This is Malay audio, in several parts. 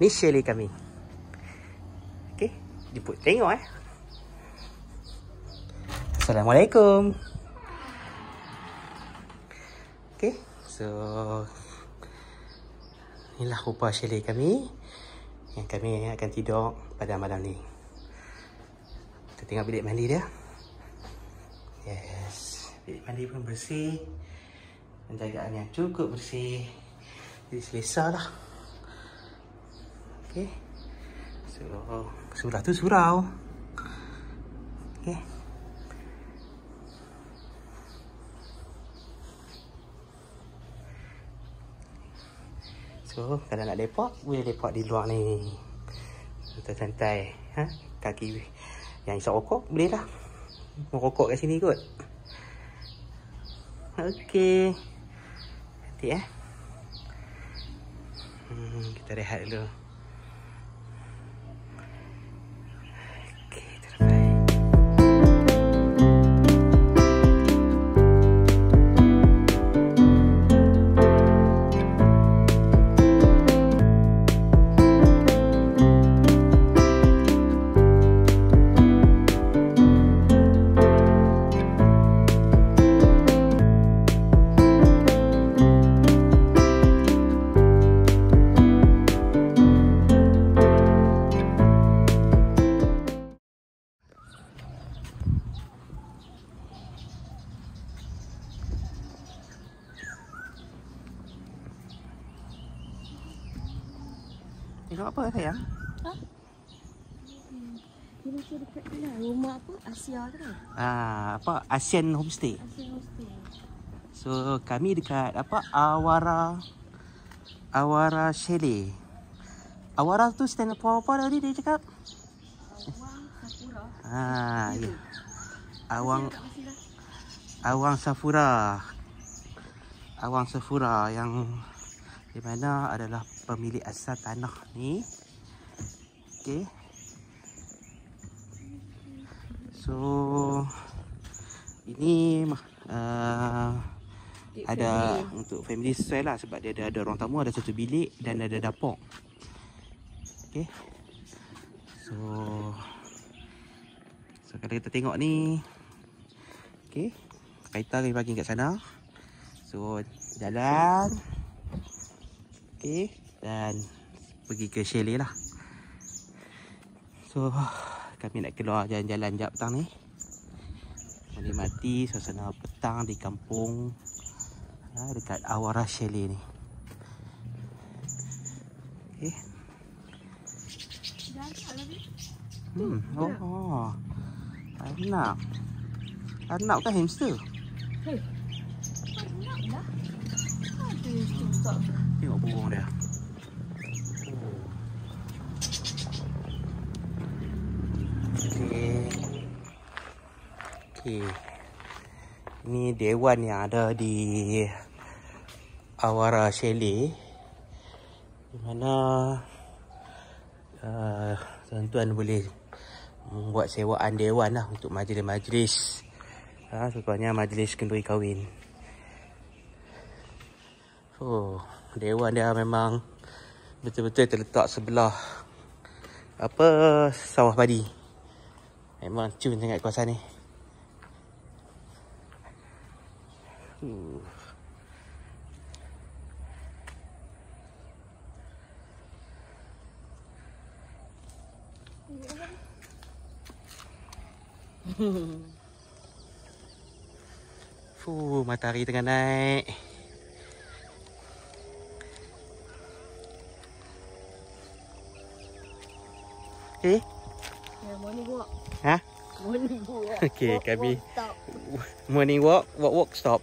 Michelle ni kami. Okay, jemput tengok eh. Assalamualaikum. Okay, so inilah rupa Shelly kami yang kami akan tidur pada malam ni. Kita tengok bilik mandi dia. Yes, bilik mandi pun bersih. Penjagaan yang cukup bersih. Jadi selesa lah. Okey. Surau. Surau tu surau. Okay. So, kalau nak lepak, boleh lepak di luar ni. Santai-santai. Ha? Kaki yang isap rokok, boleh lah. Merokok kat sini kot. Okey. Nanti eh. Hmm, kita rehat dulu. Tengok apa sayang? Ha? Hmm. Dia lah, Rumah apa? Asia tu kan? Ah, apa? Asian Homestay. Asian Homestay. Ya. So, kami dekat apa? Awara. Awara Shelley. Awara tu stand up apa tadi dia cakap? Awang Safura. Ah, yeah. Awang lah. Awang Safura. Awang Safura yang di mana adalah pemilik asal tanah ni Okay So Ini uh, Ada family. Untuk family swell lah Sebab dia ada, ada ruang tamu Ada satu bilik Dan ada dapur Okay So So kalau kita tengok ni Okay Kaita kami bagi kat sana So Jalan Okay dan pergi ke chalet lah so kami nak keluar jalan-jalan jap petang ni mari mati suasana petang di kampung ha, dekat awara chalet ni okay. Eh. Hmm. Oh, oh. Anak. Anak kan hamster? Hei. Anak lah. Ada Tengok burung dia. Okey. Ni dewan yang ada di Awara Shelley. Di mana uh, tuan-tuan uh, boleh membuat sewaan dewan lah untuk majlis-majlis. Ha, sebabnya majlis kenduri kahwin. Oh, dewan dia memang betul-betul terletak sebelah apa sawah padi. Memang cun sangat kawasan ni. Fuh, matahari tengah naik. Eh? Ya, mana buat? Ha? Mana buat? Okey, kami. Morning walk, walk walk stop.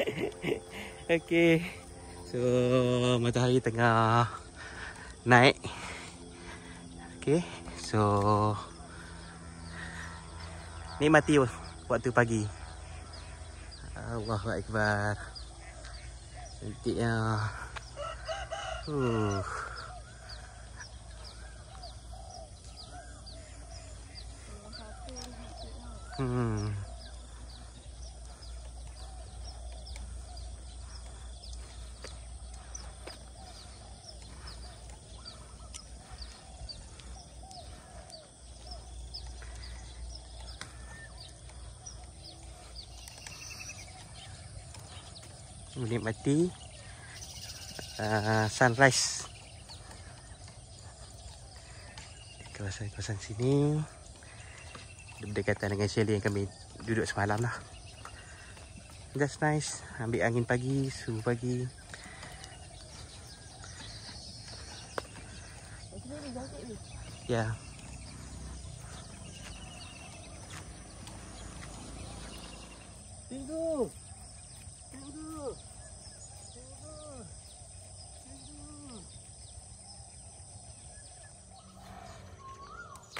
okay. So matahari tengah naik. Okay. So ni mati waktu pagi. Allahu akbar. Nanti ya. Uh. Hmm. menikmati uh, sunrise di kawasan-kawasan sini berdekatan dengan Shelly yang kami duduk semalam lah that's nice ambil angin pagi suhu pagi ya yeah. Tinggal.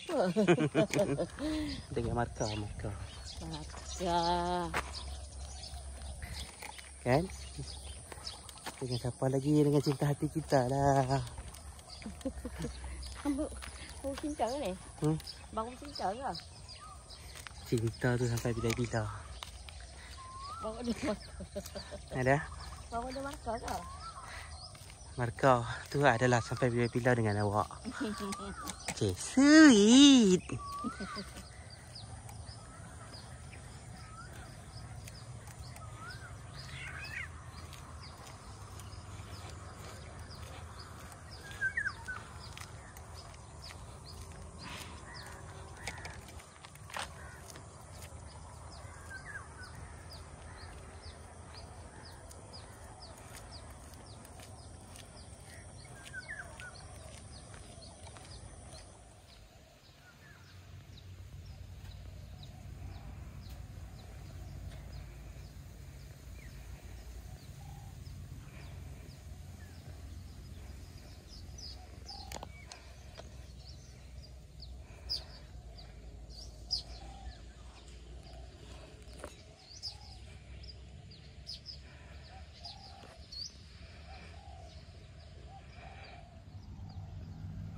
ke apa? Tengok markah, markah. Markah. Kan? Dengan siapa lagi dengan cinta hati kita lah. Kamu baru cinta ke ni? Hmm? Baru cinta ke? Cinta tu sampai bila-bila. Baru ada markah. Ada? Baru ada markah ke? Markah tu adalah sampai bila-bila dengan awak. Okay, sweet.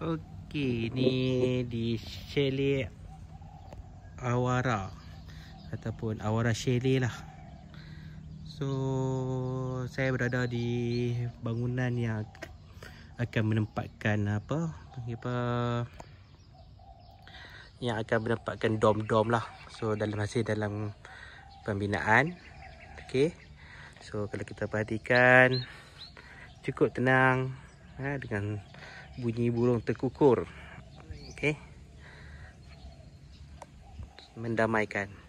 Okey, ni di Shelly Awara ataupun Awara Shelly lah. So, saya berada di bangunan yang akan menempatkan apa? apa yang akan menempatkan dom-dom lah. So, dalam masih dalam pembinaan. Okey. So, kalau kita perhatikan cukup tenang ha, dengan bunyi burung terkukur. Okey. Mendamaikan.